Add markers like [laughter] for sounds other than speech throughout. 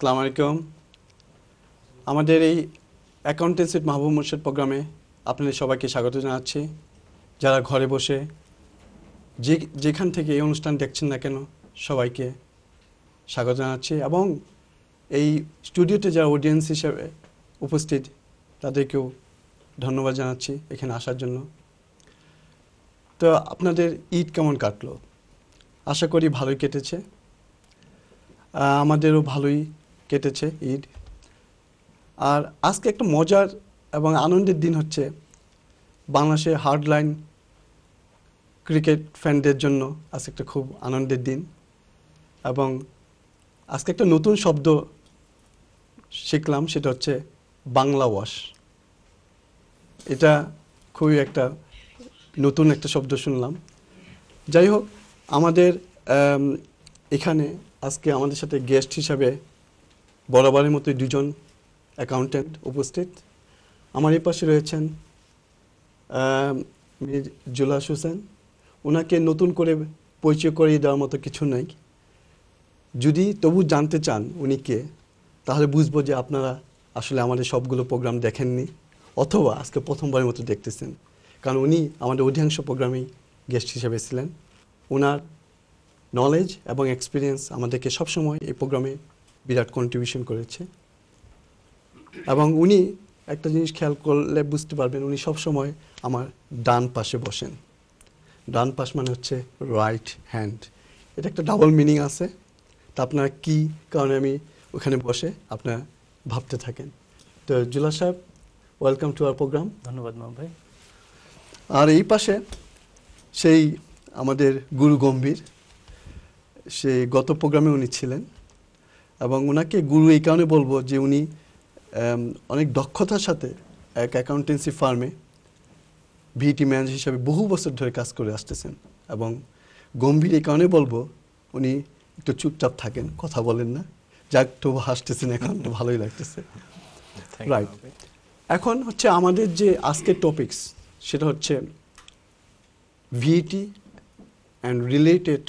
আসসালামু আলাইকুম আমাদের এই অ্যাকাউন্টেন্সির মাহবুব মুর্শিদ প্রোগ্রামে আপনাদের সবাইকে স্বাগত জানাচ্ছি যারা ঘরে বসে যে যেখান থেকে এই অনুষ্ঠান দেখছেন না কেন সবাইকে স্বাগত জানাচ্ছি এবং এই স্টুডিওতে যারা অডিয়েন্স হিসেবে উপস্থিত তাদেরকেও ধন্যবাদ জানাচ্ছি এখানে আসার জন্য তো আপনাদের ঈদ কেমন কাটলো আশা করি ভালোই কেটেছে আমাদেরও ভালোই কেটেছে ঈদ আর আজকে একটা মজার এবং আনন্দের দিন হচ্ছে বাংলাদেশের হার্ডলাইন ক্রিকেট ফ্যানদের জন্য আজকে একটা খুব আনন্দের দিন এবং আজকে একটা নতুন শব্দ শিখলাম সেটা হচ্ছে বাংলা ওয়াশ এটা খুবই একটা নতুন একটা শব্দ শুনলাম যাই হোক আমাদের এখানে আজকে আমাদের সাথে গেস্ট হিসাবে বরাবরের মতো দুজন অ্যাকাউন্ট্যান্ট উপস্থিত আমার এই পাশে রয়েছেন মির জুলাস হোসেন ওনাকে নতুন করে পরিচয় করিয়ে দেওয়ার মতো কিছু নাই যদি তবু জানতে চান উনি কে তাহলে বুঝবো যে আপনারা আসলে আমাদের সবগুলো প্রোগ্রাম দেখেননি অথবা আজকে প্রথমবারের মতো দেখতেছেন কারণ উনি আমাদের অধিকাংশ প্রোগ্রামেই গেস্ট হিসেবে ছিলেন ওনার নলেজ এবং এক্সপিরিয়েন্স আমাদেরকে সবসময় এই প্রোগ্রামে বিরাট কন্ট্রিবিউশন করেছে এবং উনি একটা জিনিস খেয়াল করলে বুঝতে পারবেন উনি সবসময় আমার ডান পাশে বসেন ডান পাশ মানে হচ্ছে রাইট হ্যান্ড এটা একটা ডাবল মিনিং আছে তা আপনারা কী কারণে আমি ওখানে বসে আপনারা ভাবতে থাকেন তো জুলা সাহেব ওয়েলকাম টু আর প্রোগ্রাম ধন্যবাদ মাম ভাই আর এই পাশে সেই আমাদের গুরু গম্ভীর সেই গত প্রোগ্রামে উনি ছিলেন এবং ওনাকে গুরু এই কারণে বলবো যে উনি অনেক দক্ষতার সাথে এক অ্যাকাউন্টেন্সি ফার্মে ভিটি ম্যানেজার হিসাবে বহু বছর ধরে কাজ করে আসতেছেন এবং গম্ভীর এই কারণে বলবো উনি একটু চুপচাপ থাকেন কথা বলেন না যাক একটু হাসতেছেন এখন তো ভালোই লাগতেছে রাইট এখন হচ্ছে আমাদের যে আজকের টপিকস সেটা হচ্ছে ভিটি অ্যান্ড রিলেটেড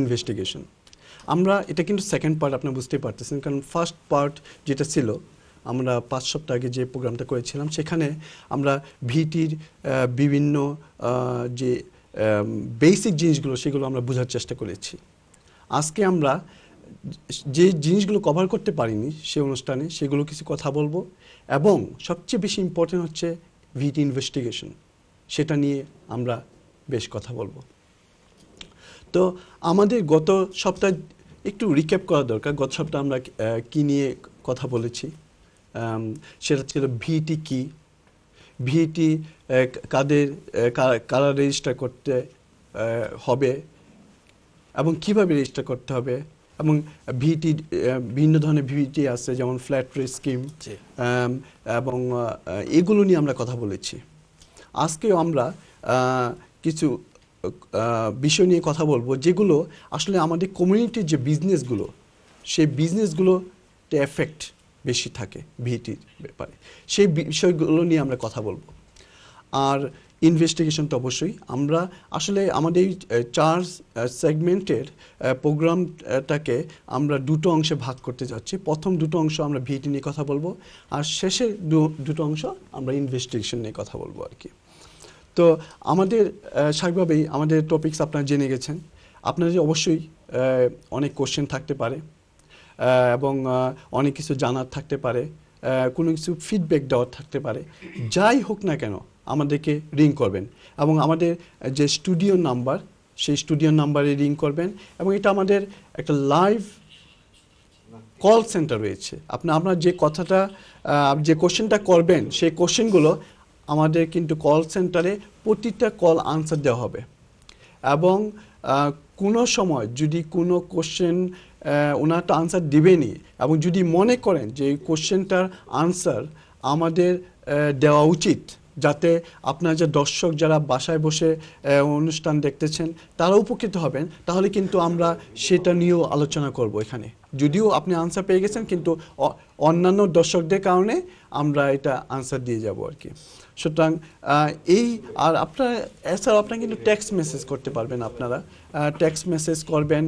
ইনভেস্টিগেশন আমরা এটা কিন্তু সেকেন্ড পার্ট আপনি বুঝতেই পারতেছেন কারণ ফার্স্ট পার্ট যেটা ছিল আমরা পাঁচ সপ্তাহ আগে যে প্রোগ্রামটা করেছিলাম সেখানে আমরা ভিটির বিভিন্ন যে বেসিক জিনিসগুলো সেগুলো আমরা বোঝার চেষ্টা করেছি আজকে আমরা যে জিনিসগুলো কভার করতে পারিনি সে অনুষ্ঠানে সেগুলো কিছু কথা বলবো এবং সবচেয়ে বেশি ইম্পর্টেন্ট হচ্ছে ভিটি ইনভেস্টিগেশন সেটা নিয়ে আমরা বেশ কথা বলবো তো আমাদের গত সপ্তাহ একটু রিক্যাপ করা দরকার গত সপ্তাহে আমরা কী নিয়ে কথা বলেছি সেটা ছিল ভিটি কি ভিটি কাদের কারা রেজিস্টার করতে হবে এবং কিভাবে রেজিস্টার করতে হবে এবং ভিটি ভিন্ন ধরনের ভিটি আছে যেমন ফ্ল্যাট রে স্কিম এবং এগুলো নিয়ে আমরা কথা বলেছি আজকেও আমরা কিছু বিষয় নিয়ে কথা বলবো যেগুলো আসলে আমাদের কমিউনিটির যে বিজনেসগুলো সেই বিজনেসগুলোতে এফেক্ট বেশি থাকে ভিটির ব্যাপারে সেই বিষয়গুলো নিয়ে আমরা কথা বলবো আর ইনভেস্টিগেশন তো অবশ্যই আমরা আসলে আমাদের এই চার সেগমেন্টের প্রোগ্রামটাকে আমরা দুটো অংশে ভাগ করতে যাচ্ছি প্রথম দুটো অংশ আমরা ভিটি নিয়ে কথা বলবো আর শেষের দুটো অংশ আমরা ইনভেস্টিগেশন নিয়ে কথা বলবো আর কি তো আমাদের স্বাভাবিকভাবেই আমাদের টপিকস আপনারা জেনে গেছেন আপনাদের অবশ্যই অনেক কোশ্চেন থাকতে পারে এবং অনেক কিছু জানার থাকতে পারে কোনো কিছু ফিডব্যাক দেওয়ার থাকতে পারে যাই হোক না কেন আমাদেরকে রিং করবেন এবং আমাদের যে স্টুডিও নাম্বার সেই স্টুডিও নাম্বারে রিং করবেন এবং এটা আমাদের একটা লাইভ কল সেন্টার রয়েছে আপনি আপনার যে কথাটা যে কোশ্চেনটা করবেন সেই কোশ্চেনগুলো আমাদের কিন্তু কল সেন্টারে প্রতিটা কল আনসার দেওয়া হবে এবং কোনো সময় যদি কোনো কোশ্চেন ওনারটা আনসার দেবেনি এবং যদি মনে করেন যে এই কোশ্চেনটার আনসার আমাদের দেওয়া উচিত যাতে আপনার যে দর্শক যারা বাসায় বসে অনুষ্ঠান দেখতেছেন তারা উপকৃত হবেন তাহলে কিন্তু আমরা সেটা নিয়েও আলোচনা করব এখানে যদিও আপনি আনসার পেয়ে গেছেন কিন্তু অন্যান্য দর্শকদের কারণে আমরা এটা আনসার দিয়ে যাব আর কি সুতরাং এই আর আপনারা এছাড়াও আপনারা কিন্তু টেক্সট মেসেজ করতে পারবেন আপনারা টেক্সট মেসেজ করবেন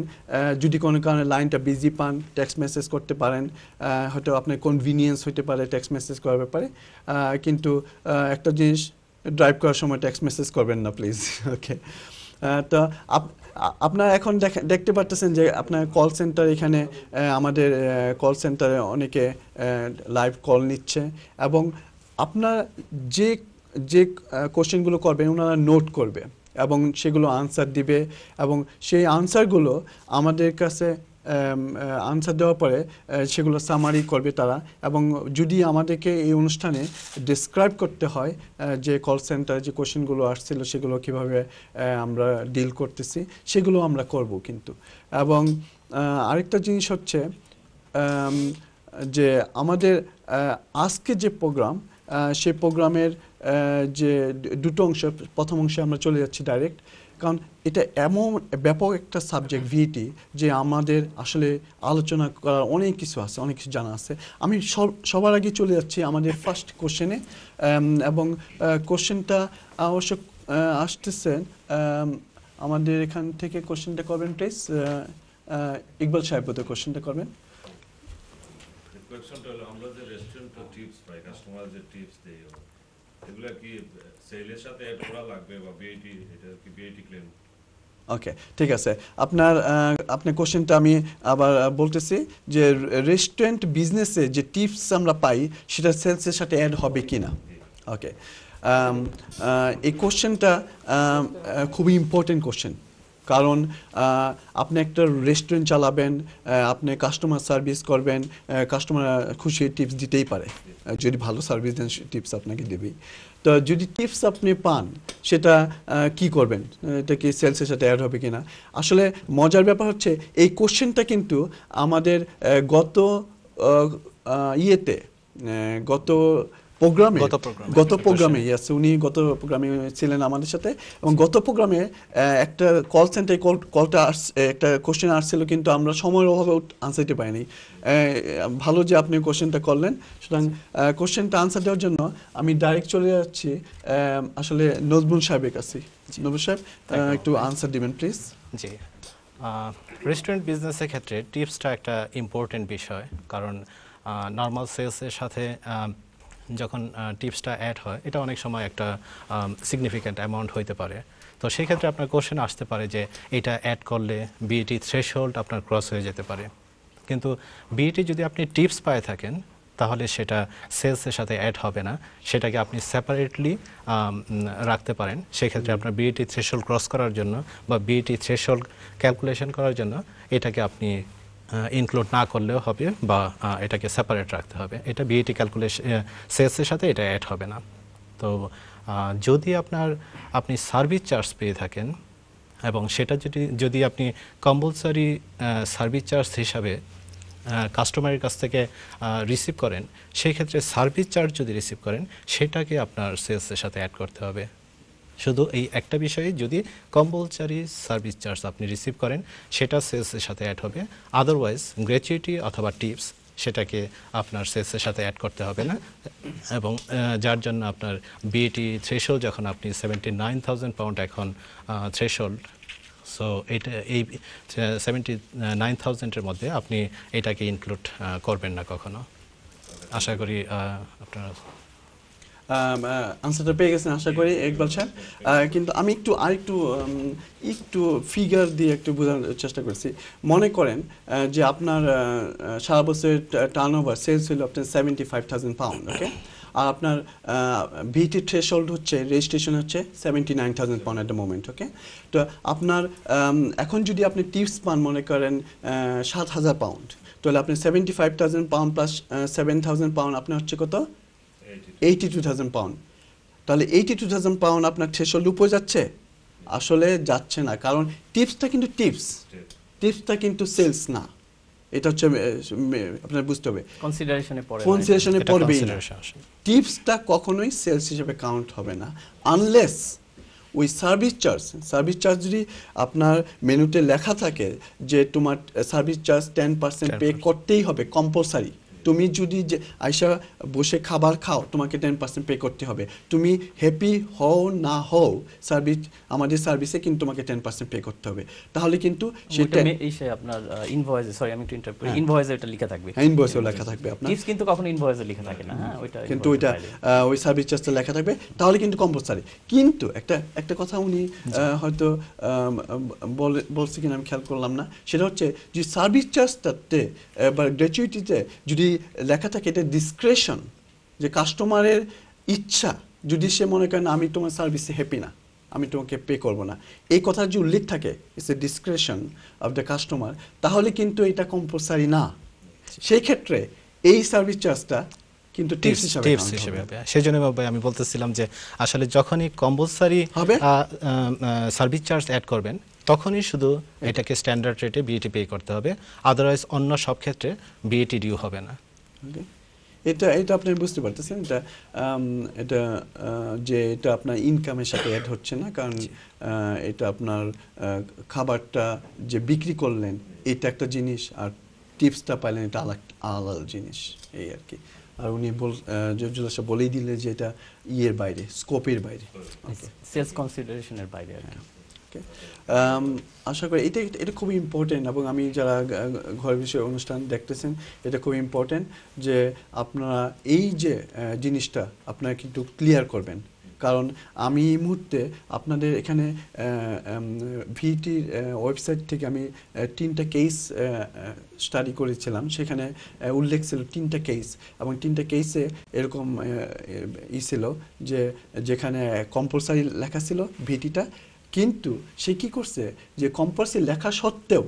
যদি কোনো কারণে লাইনটা বিজি পান টেক্সট মেসেজ করতে পারেন হয়তো আপনার কনভিনিয়েন্স হতে পারে টেক্সট মেসেজ করার ব্যাপারে কিন্তু একটা জিনিস ড্রাইভ করার সময় টেক্সট মেসেজ করবেন না প্লিজ ওকে [laughs] তো আপনারা এখন দেখতে পারতেছেন যে আপনার কল সেন্টার এখানে আমাদের কল সেন্টারে অনেকে লাইভ কল নিচ্ছে এবং আপনার যে যে কোশ্চেনগুলো করবেন ওনারা নোট করবে এবং সেগুলো আনসার দিবে এবং সেই আনসারগুলো আমাদের কাছে আনসার দেওয়ার পরে সেগুলো সামারি করবে তারা এবং যদি আমাদেরকে এই অনুষ্ঠানে ডিসক্রাইব করতে হয় যে কল সেন্টার যে কোশ্চেনগুলো আসছিল সেগুলো কিভাবে আমরা ডিল করতেছি সেগুলো আমরা করব কিন্তু এবং আরেকটা জিনিস হচ্ছে যে আমাদের আজকে যে প্রোগ্রাম সে প্রোগ্রামের যে দুটো অংশ প্রথম অংশে আমরা চলে যাচ্ছি ডাইরেক্ট কারণ এটা এমন ব্যাপক একটা সাবজেক্ট ভিটি e যে আমাদের আসলে আলোচনা করার অনেক কিছু আছে অনেক কিছু জানা আছে আমি সবার আগে চলে যাচ্ছি আমাদের ফার্স্ট কোশ্চেনে এবং কোশ্চেনটা অবশ্য আসতেছেন আমাদের এখান থেকে কোশ্চেনটা করবেন প্লিজ ইকবাল সাহেব কোশ্চেনটা করবেন হলো আমরা যে টিপস পাই কাস্টমার যে টিপস দেই এগুলা কি সেলের সাথে অ্যাড করা লাগবে বা বিআইটি এটা কি বিআইটি ক্লেম ওকে ঠিক আছে আপনার আপনার কোশ্চেনটা আমি আবার বলতেছি যে রেস্টুরেন্ট বিজনেসে যে টিপস আমরা পাই সেটা সেলসের সাথে অ্যাড হবে কি না ওকে এই কোশ্চেনটা খুবই ইম্পর্টেন্ট কোশ্চেন কারণ আপনি একটা রেস্টুরেন্ট চালাবেন আপনি কাস্টমার সার্ভিস করবেন কাস্টমার খুশি টিপস দিতেই পারে যদি ভালো সার্ভিস দেন টিপস আপনাকে দেবেই তো যদি টিপস আপনি পান সেটা কি করবেন এটা কি সেলসের সাথে অ্যাড হবে কিনা আসলে মজার ব্যাপার হচ্ছে এই কোশ্চেনটা কিন্তু আমাদের গত ইয়েতে গত প্রোগ্রামে গত প্রোগ্রামে ইয়াস উনি গত প্রোগ্রামে ছিলেন আমাদের সাথে এবং গত প্রোগ্রামে একটা কল সেন্টারে কল কলটা একটা কোশ্চেন আসছিল কিন্তু আমরা সময়ের অভাবে আনসারটি পাইনি ভালো যে আপনি কোশ্চেনটা করলেন সুতরাং কোশ্চেনটা আনসার দেওয়ার জন্য আমি ডাইরেক্ট চলে যাচ্ছি আসলে নজবুল সাহেবের কাছে নজবুল সাহেব একটু আনসার দিবেন প্লিজ জি রেস্টুরেন্ট বিজনেসের ক্ষেত্রে টিপসটা একটা ইম্পর্টেন্ট বিষয় কারণ নর্মাল সেলসের সাথে যখন টিপসটা অ্যাড হয় এটা অনেক সময় একটা সিগনিফিক্যান্ট অ্যামাউন্ট হইতে পারে তো সেই ক্ষেত্রে আপনার কোশ্চেন আসতে পারে যে এটা অ্যাড করলে বিএটি থ্রেশহোল্ড e আপনার ক্রস হয়ে যেতে পারে কিন্তু বিএটি e যদি আপনি টিপস পায়ে থাকেন তাহলে সেটা সেলসের সাথে অ্যাড হবে না সেটাকে আপনি সেপারেটলি রাখতে পারেন সেক্ষেত্রে আপনার বিএটি থ্রেশল ক্রস করার জন্য বা বিএটি থ্রেশল ক্যালকুলেশন করার জন্য এটাকে আপনি ইনক্লুড না করলেও হবে বা এটাকে সেপারেট রাখতে হবে এটা বিএটি ক্যালকুলেশন সেলসের সাথে এটা অ্যাড হবে না তো যদি আপনার আপনি সার্ভিস চার্জ পেয়ে থাকেন এবং সেটা যদি যদি আপনি কম্পালসারি সার্ভিস চার্জ হিসাবে কাস্টমারের কাছ থেকে রিসিভ করেন সেই ক্ষেত্রে সার্ভিস চার্জ যদি রিসিভ করেন সেটাকে আপনার সেলসের সাথে অ্যাড করতে হবে শুধু এই একটা বিষয়ে যদি কম্পালসারি সার্ভিস চার্জ আপনি রিসিভ করেন সেটা সেলসের সাথে অ্যাড হবে আদারওয়াইজ গ্র্যাচুইটি অথবা টিপস সেটাকে আপনার সেলসের সাথে অ্যাড করতে হবে না এবং যার জন্য আপনার বিএটি থ্রেশল e যখন আপনি সেভেন্টি নাইন থাউজেন্ড পাউন্ড এখন থ্রেশল সো এটা এই সেভেন্টি নাইন থাউজেন্ডের মধ্যে আপনি এটাকে ইনক্লুড করবেন না কখনো আশা করি আপনারা আনসারটা পেয়ে গেছেন আশা করি একবার স্যার কিন্তু আমি একটু আরেকটু একটু ফিগার দিয়ে একটু বোঝানোর চেষ্টা করছি মনে করেন যে আপনার সারা বছরের টার্ন ওভার সেলস হলো আপনার seventy five thousand pound okay আর আপনার ভিটি থ্রেশহোল্ড হচ্ছে রেজিস্ট্রেশন হচ্ছে seventy nine thousand pound at the moment okay তো আপনার এখন যদি আপনি টিপস পান মনে করেন সাত হাজার পাউন্ড তাহলে আপনি seventy five thousand pound plus seven thousand pound আপনার হচ্ছে কত এইটি টু থাউজেন্ড পাউন্ড তাহলে এইটি টু থাউজেন্ড পাউন্ড আপনার যাচ্ছে আসলে যাচ্ছে না কারণ টিপসটা কিন্তু টিপস টিপসটা কিন্তু সেলস না এটা হচ্ছে আপনার বুঝতে হবে কনসিডারেশনে টিপসটা কখনোই সেলস হিসেবে কাউন্ট হবে না আনলেস ওই সার্ভিস চার্জ সার্ভিস চার্জ যদি আপনার মেনুতে লেখা থাকে যে তোমার service charge ten percent pay করতেই হবে কম্পালসারি তুমি যদি যে আইসা বসে খাবার খাও তোমাকে টেন পার্সেন্ট পে করতে হবে তুমি হ্যাপি হও না হও সার্ভিস আমাদের সার্ভিসে কিন্তু তোমাকে টেন পার্সেন্ট পে করতে হবে তাহলে কিন্তু সেটা এই সে আপনার ইনভয়েসে সরি আমি একটু ইন্টারপ্রেট ইনভয়েসে এটা লেখা থাকবে ইনভয়েসে হ্যাঁ, লেখা থাকবে আপনার টিপস কিন্তু কখনো ইনভয়েসে লেখা থাকে না হ্যাঁ, ওইটা কিন্তু ওইটা ওই সার্ভিস চার্জটা লেখা থাকবে তাহলে কিন্তু কম্পালসারি কিন্তু একটা একটা কথা উনি হয়তো বলছে কিনা আমি খেয়াল করলাম না সেটা হচ্ছে যে সার্ভিস চার্জটাতে বা গ্র্যাচুইটিতে যদি লেখা থাকে এটা ডিসক্রেশন যে কাস্টমারের ইচ্ছা যদি সে মনে করেন আমি তোমার সার্ভিসে হ্যাপি না আমি তোমাকে পে করব না এই কথা যদি উল্লেখ থাকে it's a discretion of the customer তাহলে কিন্তু এটা কম্পালসারি না আচ্ছা। সেই ক্ষেত্রে এই সার্ভিস চার্জটা কিন্তু টিপস টিপস হিসেবে ভাই আমি বলতেছিলাম যে আসলে যখনই কম্পালসারি সার্ভিস চার্জ অ্যাড করবেন তখনই শুধু এটাকে স্ট্যান্ডার্ড রেটে পে করতে হবে অন্য সব ক্ষেত্রে ডিউ হবে না এটা এটা আপনি বুঝতে পারতেছেন এটা এটা যে এটা আপনার ইনকামের সাথে অ্যাড হচ্ছে না কারণ এটা আপনার খাবারটা যে বিক্রি করলেন এটা একটা জিনিস আর টিপসটা পাইলেন এটা আলাদা আলাদা জিনিস এই আর কি আর উনি বল জজুল সাহেব বলেই দিলেন যে এটা ইয়ের বাইরে স্কোপের বাইরে সেলস কনসিডারেশনের বাইরে আর হ্যাঁ, um, আশা করি এটা এটা খুবই ইম্পর্টেন্ট এবং আমি যারা ঘর বিষয়ে অনুষ্ঠান দেখতেছেন এটা খুবই ইম্পর্টেন্ট যে আপনারা এই যে জিনিসটা আপনারা কিন্তু ক্লিয়ার করবেন কারণ আমি এই মুহূর্তে আপনাদের এখানে ভিটির ওয়েবসাইট থেকে আমি তিনটা কেস স্টাডি করেছিলাম সেখানে উল্লেখ ছিল তিনটা কেস এবং তিনটা কেসে এরকম ই ছিল যে যেখানে কম্পালসারি লেখা ছিল ভিটিটা কিন্তু সে কী করছে যে কম্পালসারি লেখা সত্ত্বেও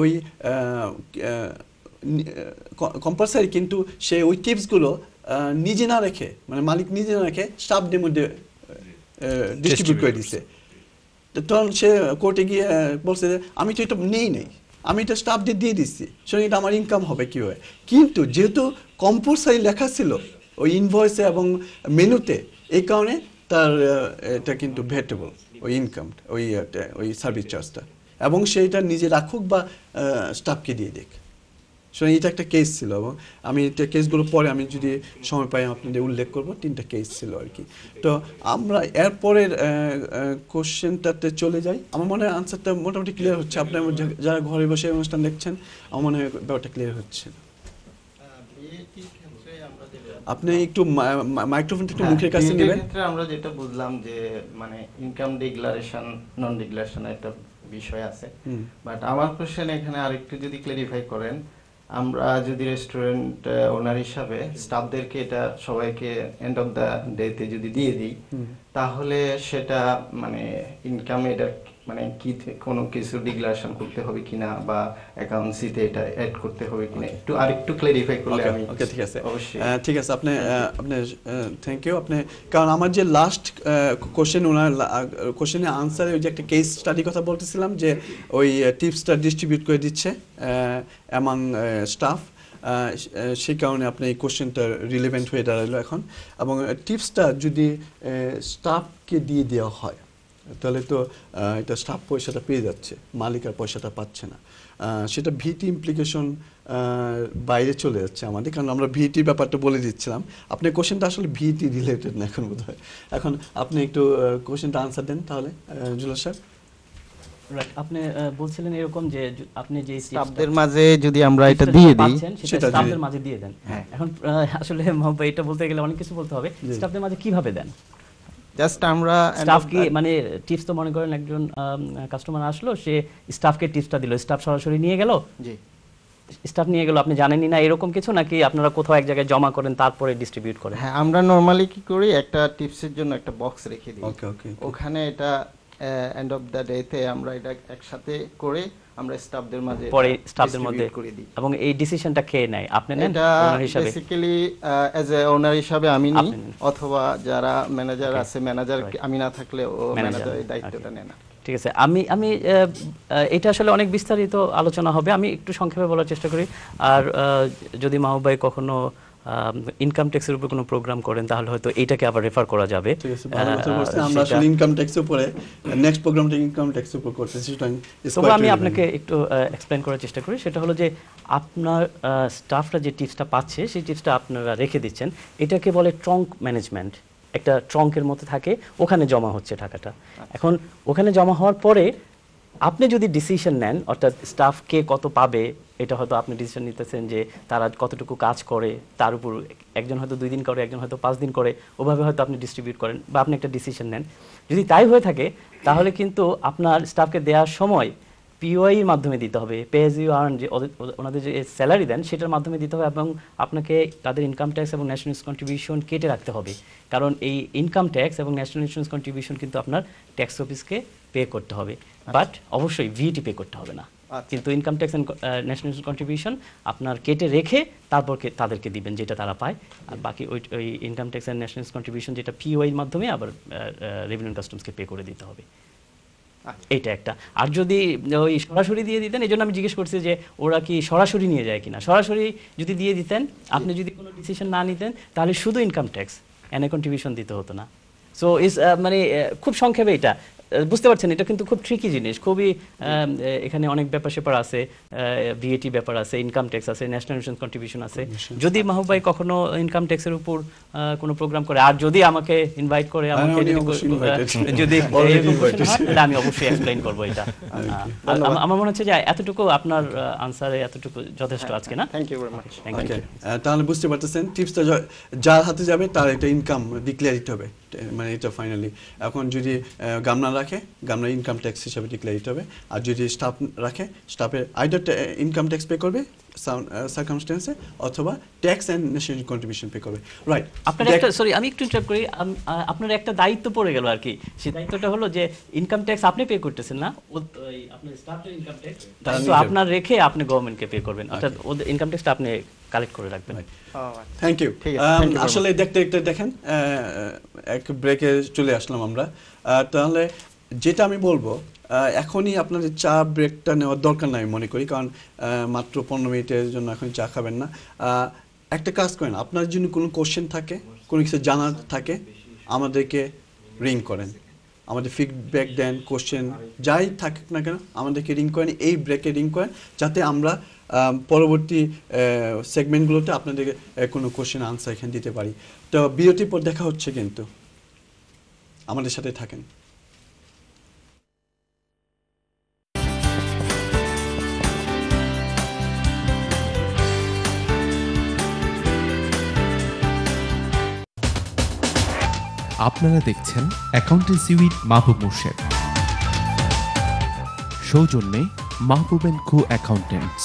ওই কম্পালসারি কিন্তু সে ওই টিপসগুলো নিজে না রেখে মানে মালিক নিজে না রেখে স্টাফদের মধ্যে ডিস্ট্রিবিউট করে দিছে তখন সে কোর্টে গিয়ে বলছে যে আমি তো এটা নেই নেই আমি এটা স্টাফদের দিয়ে দিচ্ছি সুতরাং এটা আমার ইনকাম হবে কীভাবে কিন্তু যেহেতু কম্পালসারি লেখা ছিল ওই ইনভয়েসে এবং মেনুতে এই কারণে তার এটা কিন্তু ভেটেবল ওই ইনকাম ওই ওই সার্ভিস চার্জটা এবং সেইটা নিজে রাখুক বা স্টাফকে দিয়ে দেখ সুতরাং এটা একটা কেস ছিল এবং আমি এটা কেসগুলো পরে আমি যদি সময় পাই আপনাদের উল্লেখ করব তিনটা কেস ছিল আর কি তো আমরা এরপরের কোশ্চেনটাতে চলে যাই আমার মনে হয় আনসারটা মোটামুটি ক্লিয়ার হচ্ছে আপনার যারা ঘরে বসে অনুষ্ঠান দেখছেন আমার মনে হয় ব্যাপারটা ক্লিয়ার হচ্ছে আপনি একটু মাইক্রোফোন একটু হ্যাঁ, মুখের কাছে নেবেন ক্ষেত্রে আমরা যেটা বুঝলাম যে মানে ইনকাম ডিক্লারেশন নন ডিক্লারেশন একটা বিষয় আছে বাট আমার কোশ্চেন এখানে আরেকটু যদি ক্লারিফাই করেন আমরা যদি রেস্টুরেন্ট ওনার uh, হিসাবে স্টাফদেরকে এটা সবাইকে এন্ড অফ দ্য ডেতে যদি দিয়ে দিই তাহলে সেটা মানে ইনকামে এটা মানে কি কোনো কিছু ডিক্লারেশন করতে হবে কিনা বা অ্যাকাউন্টসিতে এটা অ্যাড করতে হবে কিনা একটু আর একটু ক্লেরিফাই করলে আমি ওকে ঠিক আছে অবশ্যই ঠিক আছে আপনি আপনি থ্যাংক ইউ আপনি কারণ আমার যে লাস্ট কোশ্চেন ওনার কোশ্চেনের আনসারে ওই যে একটা কেস স্টাডি কথা বলতেছিলাম যে ওই টিপসটা ডিস্ট্রিবিউট করে দিচ্ছে এমন স্টাফ সেই কারণে আপনি এই কোশ্চেনটা রিলেভেন্ট হয়ে দাঁড়ালো এখন এবং টিপসটা যদি স্টাফকে দিয়ে দেওয়া হয় তাহলে তো এটা স্টাফ পয়সাটা পেয়ে যাচ্ছে মালিক আর পয়সাটা পাচ্ছে না সেটা ভিটি ইমপ্লিকেশন বাইরে চলে যাচ্ছে আমাদের কারণ আমরা ভিটি ব্যাপারটা বলে দিচ্ছিলাম আপনি কোশ্চেনটা আসলে ভিটি রিলেটেড না এখন বোধ হয় এখন আপনি একটু কোশ্চেনটা আনসার দেন তাহলে জুলাস সাহেব আপনি বলছিলেন এরকম যে আপনি যে স্টাফদের মাঝে যদি আমরা এটা দিয়ে দিই সেটা স্টাফদের মাঝে দিয়ে দেন হ্যাঁ। এখন আসলে এটা বলতে গেলে অনেক কিছু বলতে হবে স্টাফদের মাঝে কিভাবে দেন জাস্ট আমরা কি মানে টিপস তো মনে করেন একজন কাস্টমার আসলো সে স্টাফকে টিপসটা দিল স্টাফ সরাসরি নিয়ে গেল জি স্টাফ নিয়ে গেল আপনি জানেনই না এরকম কিছু নাকি আপনারা কোথাও এক জায়গায় জমা করেন তারপরে ডিস্ট্রিবিউট করেন হ্যাঁ আমরা নরমালি কি করি একটা টিপসের জন্য একটা বক্স রেখে দিই ওকে ওকে ওখানে এটা এন্ড অফ দ্য ডেতে আমরা এটা একসাথে করে আমরা স্টাফদের মাঝে পরে স্টাফদের মধ্যে করে দিই এবং এই ডিসিশনটা কে নেয় আপনি নেন ওনার হিসাবে বেসিক্যালি অ্যাজ এ ওনার হিসাবে আমি নি অথবা যারা ম্যানেজার আছে ম্যানেজার আমি না থাকলে ও ম্যানেজার এই দায়িত্বটা নেয় না ঠিক আছে আমি আমি এটা আসলে অনেক বিস্তারিত আলোচনা হবে আমি একটু সংক্ষেপে বলার চেষ্টা করি আর যদি মাহবুব ভাই কখনো ইনকাম ট্যাক্সের উপর কোনো প্রোগ্রাম করেন তাহলে হয়তো এটাকে আবার রেফার করা যাবে আমরা আসলে ইনকাম ট্যাক্সের উপরে নেক্সট প্রোগ্রামটা ইনকাম ট্যাক্সের উপর করতে সুতরাং আমি আপনাকে একটু এক্সপ্লেন করার চেষ্টা করি সেটা হলো যে আপনার স্টাফরা যে টিপসটা পাচ্ছে সেই টিপসটা আপনারা রেখে দিচ্ছেন এটাকে বলে ট্রঙ্ক ম্যানেজমেন্ট একটা ট্রঙ্কের মতো থাকে ওখানে জমা হচ্ছে টাকাটা এখন ওখানে জমা হওয়ার পরে আপনি যদি ডিসিশন নেন অর্থাৎ স্টাফ কে কত পাবে এটা হয়তো আপনি ডিসিশন নিতেছেন যে তারা কতটুকু কাজ করে তার উপর একজন হয়তো দুই দিন করে একজন হয়তো পাঁচ দিন করে ওভাবে হয়তো আপনি ডিস্ট্রিবিউট করেন বা আপনি একটা ডিসিশন নেন যদি তাই হয়ে থাকে তাহলে কিন্তু আপনার স্টাফকে দেওয়ার সময় এর মাধ্যমে দিতে হবে পেজ ইউ আর্ন যে ওনাদের যে স্যালারি দেন সেটার মাধ্যমে দিতে হবে এবং আপনাকে তাদের ইনকাম ট্যাক্স এবং ন্যাশনাল ইন্স্যুরেন্স কন্ট্রিবিউশন কেটে রাখতে হবে কারণ এই ইনকাম ট্যাক্স এবং ন্যাশনাল ইন্স্যুরেন্স কন্ট্রিবিউশন কিন্তু আপনার ট্যাক্স অফিসকে পে করতে হবে বাট আচ্ছা। অবশ্যই ভিটি পে করতে হবে না আচ্ছা। কিন্তু income tax and national contribution আপনার কেটে রেখে তারপর তাদেরকে দিবেন যেটা তারা পায় আর বাকি ওই ওই income tax and national contribution যেটা পিওআইয়ের মাধ্যমে আবার রেভিনিউ কাস্টমসকে পে করে দিতে হবে এটা একটা আর যদি ওই সরাসরি দিয়ে দিতেন এই জন্য আমি জিজ্ঞেস করছি যে ওরা কি সরাসরি নিয়ে যায় কিনা সরাসরি যদি দিয়ে দিতেন আপনি যদি কোনো ডিসিশন না নিতেন তাহলে শুধু ইনকাম ট্যাক্স এনে কন্ট্রিবিউশন দিতে হতো না সো ইস মানে খুব সংক্ষেপে এটা বুঝতে পারছেন এটা কিন্তু খুব ট্রিকি জিনিস খুবই এখানে অনেক ব্যাপার সেপার আছে ভিএটি ব্যাপার আছে ইনকাম ট্যাক্স আছে ন্যাশনাল ইন্স্যুরেন্স কন্ট্রিবিউশন আছে যদি মাহবুব ভাই কখনো ইনকাম ট্যাক্সের উপর কোনো প্রোগ্রাম করে আর যদি আমাকে ইনভাইট করে হ্যাঁ, আমাকে যদি [laughs] আমি অবশ্যই এক্সপ্লেন করবো এটা [laughs] আমার মনে হচ্ছে যে এতটুকু আপনার আনসারে এতটুকু যথেষ্ট আজকে না থ্যাংক ইউ ভেরি মাচ তাহলে বুঝতে পারতেছেন টিপসটা যার হাতে যাবে তার একটা ইনকাম ডিক্লেয়ার হবে মানে এটা ফাইনালি এখন যদি গামনা রাখে গামনা ইনকাম ট্যাক্স হিসাবে ডিক্লেয়ারিট হবে আর যদি স্টাফ রাখে স্টাফের আইডার ইনকাম ট্যাক্স পে করবে সার্কামস্ট্যান্সে অথবা tax and national contribution pay করবে রাইট আপনার একটা সরি আমি একটু ইন্টারাপ্ট করি আপনার একটা দায়িত্ব পড়ে গেল আর কি সেই দায়িত্বটা হলো যে ইনকাম ট্যাক্স আপনি পে করতেছেন না আপনার স্টাফের ইনকাম ট্যাক্স আপনার রেখে আপনি গভর্নমেন্টকে পে করবেন অর্থাৎ ওদের ইনকাম ট্যাক্সটা আপনি কালেক্ট করে রাখবেন থ্যাংক আচ্ছা। ইউ um, আসলে দেখতে দেখতে দেখেন এক ব্রেকে চলে আসলাম আমরা তাহলে যেটা আমি বলবো এখনই আপনাদের চা ব্রেকটা নেওয়ার দরকার নাই মনে করি কারণ মাত্র পনেরো মিনিটের জন্য এখন চা খাবেন না একটা কাজ করেন আপনার জন্য কোনো কোশ্চেন থাকে কোনো কিছু জানার থাকে আমাদেরকে রিং করেন আমাদের ফিডব্যাক দেন কোশ্চেন যাই থাকুক না কেন আমাদেরকে রিং করেন এই ব্রেকে রিং করেন যাতে আমরা পরবর্তী সেগমেন্টগুলোতে আপনাদের কোনো কোশ্চেন আনসার এখানে দিতে পারি তো বিরতির পর দেখা হচ্ছে কিন্তু আমাদের সাথে থাকেন আপনারা দেখছেন অ্যাকাউন্টেন্সি উইথ মাহবুব মুর্শেদ সৌজন্যে মাহবুব অ্যান্ড কো অ্যাকাউন্টেন্টস